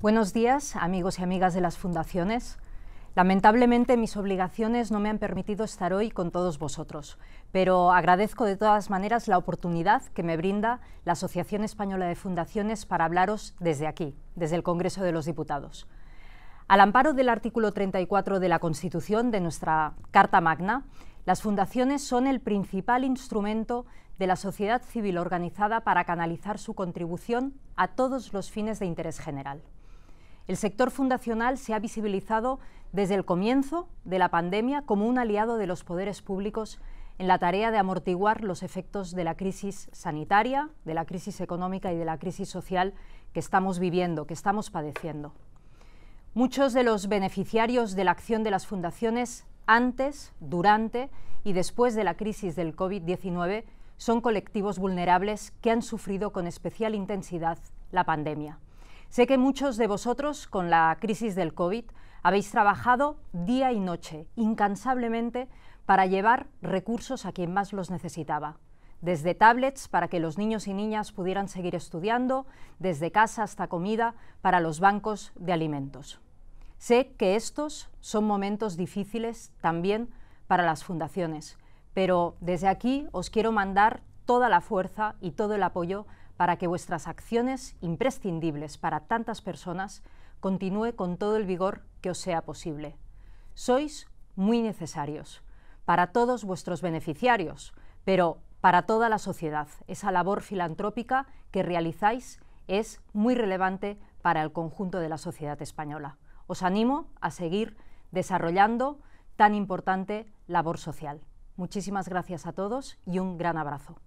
Buenos días, amigos y amigas de las fundaciones. Lamentablemente mis obligaciones no me han permitido estar hoy con todos vosotros, pero agradezco de todas maneras la oportunidad que me brinda la Asociación Española de Fundaciones para hablaros desde aquí, desde el Congreso de los Diputados. Al amparo del artículo 34 de la Constitución de nuestra Carta Magna, las fundaciones son el principal instrumento de la sociedad civil organizada para canalizar su contribución a todos los fines de interés general. El sector fundacional se ha visibilizado desde el comienzo de la pandemia como un aliado de los poderes públicos en la tarea de amortiguar los efectos de la crisis sanitaria, de la crisis económica y de la crisis social que estamos viviendo, que estamos padeciendo. Muchos de los beneficiarios de la acción de las fundaciones antes, durante y después de la crisis del COVID-19 son colectivos vulnerables que han sufrido con especial intensidad la pandemia. Sé que muchos de vosotros, con la crisis del COVID, habéis trabajado día y noche, incansablemente, para llevar recursos a quien más los necesitaba. Desde tablets para que los niños y niñas pudieran seguir estudiando, desde casa hasta comida para los bancos de alimentos. Sé que estos son momentos difíciles también para las fundaciones, pero desde aquí os quiero mandar toda la fuerza y todo el apoyo para que vuestras acciones, imprescindibles para tantas personas, continúe con todo el vigor que os sea posible. Sois muy necesarios para todos vuestros beneficiarios, pero para toda la sociedad. Esa labor filantrópica que realizáis es muy relevante para el conjunto de la sociedad española. Os animo a seguir desarrollando tan importante labor social. Muchísimas gracias a todos y un gran abrazo.